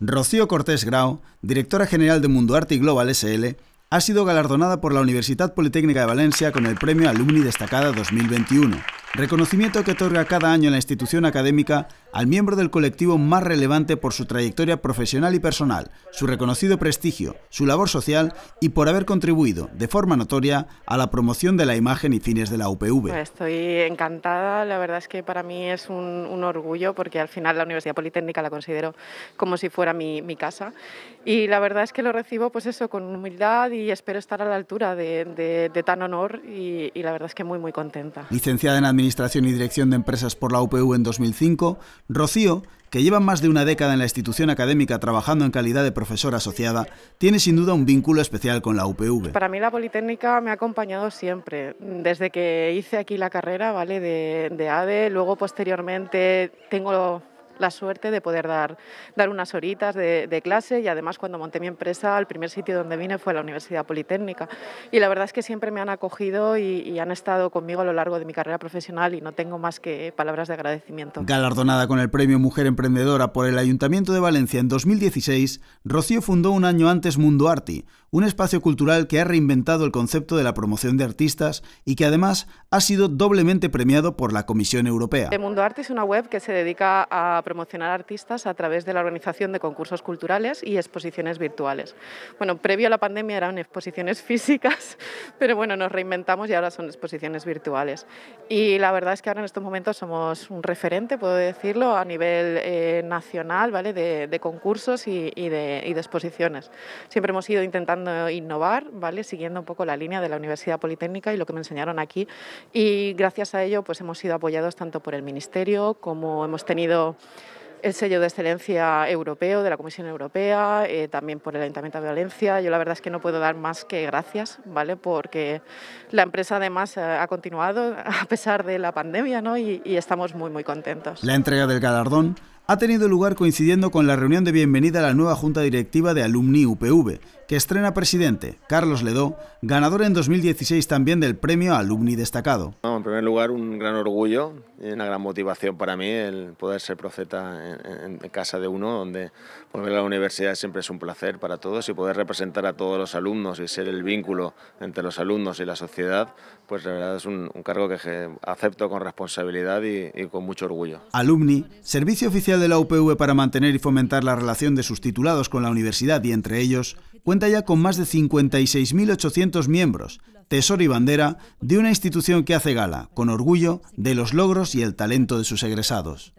Rocío Cortés Grau, directora general de Mundo Arte y Global SL, ha sido galardonada por la Universidad Politécnica de Valencia con el Premio Alumni Destacada 2021. Reconocimiento que otorga cada año la institución académica al miembro del colectivo más relevante por su trayectoria profesional y personal, su reconocido prestigio, su labor social y por haber contribuido de forma notoria a la promoción de la imagen y fines de la UPV. Pues estoy encantada, la verdad es que para mí es un, orgullo porque al final la Universidad Politécnica la considero como si fuera mi, casa y la verdad es que lo recibo pues eso con humildad y espero estar a la altura de, tan honor y, y, la verdad es que muy muy contenta. Licenciada en Administración Administración y Dirección de Empresas por la UPV en 2005, Rocío, que lleva más de una década en la institución académica trabajando en calidad de profesora asociada, tiene sin duda un vínculo especial con la UPV. Para mí la Politécnica me ha acompañado siempre, desde que hice aquí la carrera, ¿vale? De, de ADE, luego posteriormente tengo la suerte de poder dar, dar unas horitas de, clase y además cuando monté mi empresa, el primer sitio donde vine fue la Universidad Politécnica. Y la verdad es que siempre me han acogido y, han estado conmigo a lo largo de mi carrera profesional y no tengo más que palabras de agradecimiento. Galardonada con el Premio Mujer Emprendedora por el Ayuntamiento de Valencia en 2016, Rocío fundó un año antes Mundo Arti, un espacio cultural que ha reinventado el concepto de la promoción de artistas y que además ha sido doblemente premiado por la Comisión Europea. El Mundo Arti es una web que se dedica a promocionar artistas a través de la organización de concursos culturales y exposiciones virtuales. Bueno, previo a la pandemia eran exposiciones físicas, pero bueno, nos reinventamos y ahora son exposiciones virtuales. Y la verdad es que ahora en estos momentos somos un referente, puedo decirlo, a nivel eh, nacional, ¿vale? De, concursos y, de, y de exposiciones. Siempre hemos ido intentando innovar, ¿vale? Siguiendo un poco la línea de la Universidad Politécnica y lo que me enseñaron aquí. Y gracias a ello, pues hemos sido apoyados tanto por el Ministerio como hemos tenido el sello de excelencia europeo de la Comisión Europea, eh, también por el Ayuntamiento de Valencia. Yo la verdad es que no puedo dar más que gracias, ¿vale? Porque la empresa además eh, ha continuado a pesar de la pandemia, ¿no? Y, y estamos muy, muy contentos. La entrega del galardón ha tenido lugar coincidiendo con la reunión de bienvenida a la nueva Junta Directiva de Alumni UPV, que estrena presidente, Carlos Ledó, ganador en 2016 también del premio Alumni Destacado. en primer lugar, un gran orgullo y una gran motivación para mí el poder ser profeta en, casa de uno, donde volver a la universidad siempre es un placer para todos y poder representar a todos los alumnos y ser el vínculo entre los alumnos y la sociedad, pues la verdad es un, cargo que acepto con responsabilidad y, y con mucho orgullo. Alumni, servicio oficial de la UPV para mantener y fomentar la relación de sus titulados con la universidad y entre ellos, cuenta ya con más de 56.800 miembros, tesoro y bandera de una institución que hace gala, con orgullo, de los logros y el talento de sus egresados.